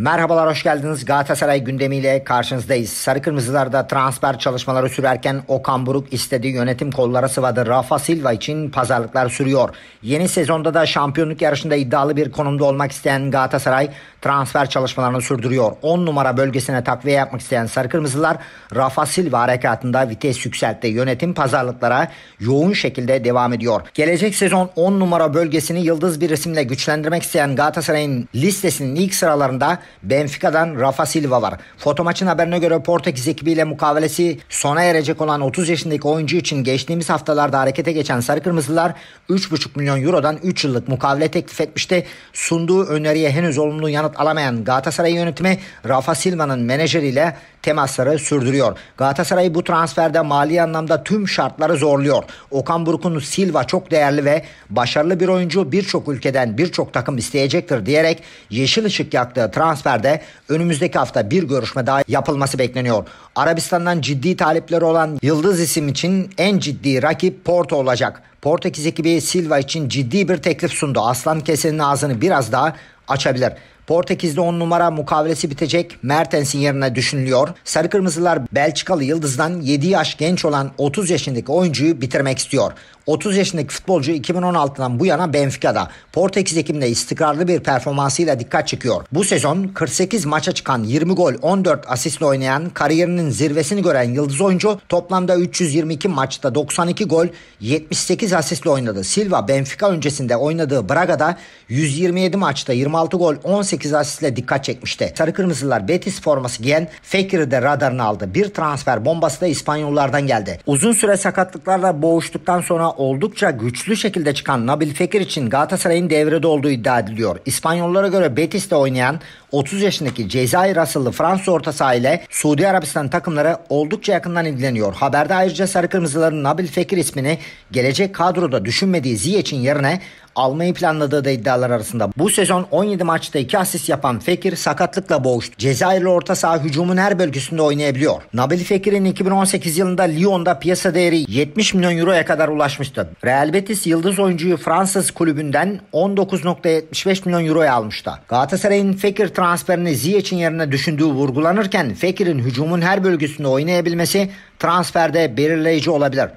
Merhabalar hoş geldiniz. Galatasaray gündemiyle karşınızdayız. Sarı Kırmızılar'da transfer çalışmaları sürerken Okan Buruk istediği yönetim kollara sıvadı. Rafa Silva için pazarlıklar sürüyor. Yeni sezonda da şampiyonluk yarışında iddialı bir konumda olmak isteyen Galatasaray transfer çalışmalarını sürdürüyor. 10 numara bölgesine takviye yapmak isteyen Sarı Kırmızılar Rafa Silva harekatında vites yükseltti. Yönetim pazarlıklara yoğun şekilde devam ediyor. Gelecek sezon 10 numara bölgesini yıldız bir isimle güçlendirmek isteyen Galatasaray'ın listesinin ilk sıralarında Benfica'dan Rafa Silva var. Foto maçın haberine göre Portekiz ekibiyle mukavelesi sona erecek olan 30 yaşındaki oyuncu için geçtiğimiz haftalarda harekete geçen Sarı Kırmızılar 3,5 milyon eurodan 3 yıllık mukavele teklif etmişti. Sunduğu öneriye henüz olumlu yanıt alamayan Galatasaray yönetimi Rafa Silva'nın menajeriyle temasları sürdürüyor. Galatasaray bu transferde mali anlamda tüm şartları zorluyor. Okan Buruk'un Silva çok değerli ve başarılı bir oyuncu birçok ülkeden birçok takım isteyecektir diyerek yeşil ışık yaktığı transfer transferde önümüzdeki hafta bir görüşme daha yapılması bekleniyor. Arabistan'dan ciddi talepleri olan Yıldız isim için en ciddi rakip Porto olacak. Portekiz ekibi Silva için ciddi bir teklif sundu. Aslan kesenin ağzını biraz daha açabilir. Portekiz'de 10 numara mukavelesi bitecek Mertens'in yerine düşünülüyor. Sarı Kırmızılar Belçikalı Yıldız'dan 7 yaş genç olan 30 yaşındaki oyuncuyu bitirmek istiyor. 30 yaşındaki futbolcu 2016'dan bu yana Benfica'da Portekiz ekibinde istikrarlı bir performansıyla dikkat çekiyor. Bu sezon 48 maça çıkan 20 gol 14 asistle oynayan kariyerinin zirvesini gören Yıldız oyuncu toplamda 322 maçta 92 gol 78 asistle oynadı. Silva Benfica öncesinde oynadığı Braga'da 127 maçta 26 26 gol 18 asistle dikkat çekmişti. Sarı Kırmızılar Betis forması giyen Fekir'i de radarına aldı. Bir transfer bombası da İspanyollardan geldi. Uzun süre sakatlıklarla boğuştuktan sonra oldukça güçlü şekilde çıkan Nabil Fekir için Galatasaray'ın devrede olduğu iddia ediliyor. İspanyollara göre Betis'te oynayan 30 yaşındaki Cezayir asıllı Fransız orta saha ile Suudi Arabistan takımları oldukça yakından ilgileniyor. Haberde ayrıca Sarı Kırmızıların Nabil Fekir ismini gelecek kadroda düşünmediği Ziyech'in yerine almayı planladığı da iddialar arasında. Bu sezon 17 maçta 2 asist yapan Fekir sakatlıkla boğuştu. Cezayirli orta saha hücumun her bölgesinde oynayabiliyor. Nabil Fekir'in 2018 yılında Lyon'da piyasa değeri 70 milyon euroya kadar ulaşmıştı. Real Betis yıldız oyuncuyu Fransız kulübünden 19.75 milyon euroya almıştı. Galatasaray'ın Fekir transferini Ziyech'in yerine düşündüğü vurgulanırken Fekir'in hücumun her bölgesinde oynayabilmesi transferde belirleyici olabilir.